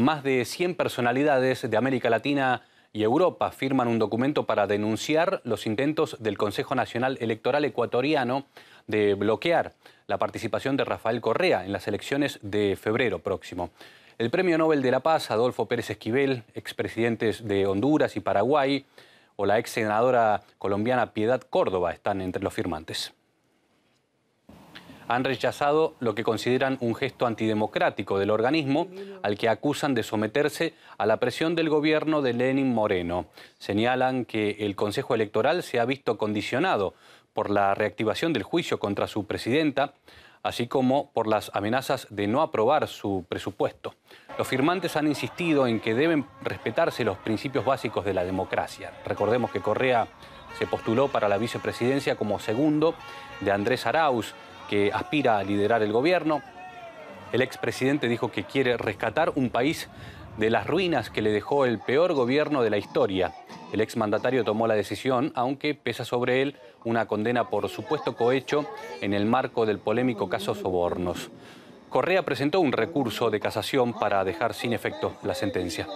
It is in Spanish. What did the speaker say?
Más de 100 personalidades de América Latina y Europa firman un documento para denunciar los intentos del Consejo Nacional Electoral Ecuatoriano de bloquear la participación de Rafael Correa en las elecciones de febrero próximo. El Premio Nobel de la Paz, Adolfo Pérez Esquivel, expresidentes de Honduras y Paraguay, o la ex senadora colombiana Piedad Córdoba están entre los firmantes han rechazado lo que consideran un gesto antidemocrático del organismo, al que acusan de someterse a la presión del gobierno de Lenin Moreno. Señalan que el Consejo Electoral se ha visto condicionado por la reactivación del juicio contra su presidenta, así como por las amenazas de no aprobar su presupuesto. Los firmantes han insistido en que deben respetarse los principios básicos de la democracia. Recordemos que Correa se postuló para la vicepresidencia como segundo de Andrés Arauz, que aspira a liderar el gobierno. El expresidente dijo que quiere rescatar un país de las ruinas que le dejó el peor gobierno de la historia. El exmandatario tomó la decisión, aunque pesa sobre él una condena por supuesto cohecho en el marco del polémico caso Sobornos. Correa presentó un recurso de casación para dejar sin efecto la sentencia.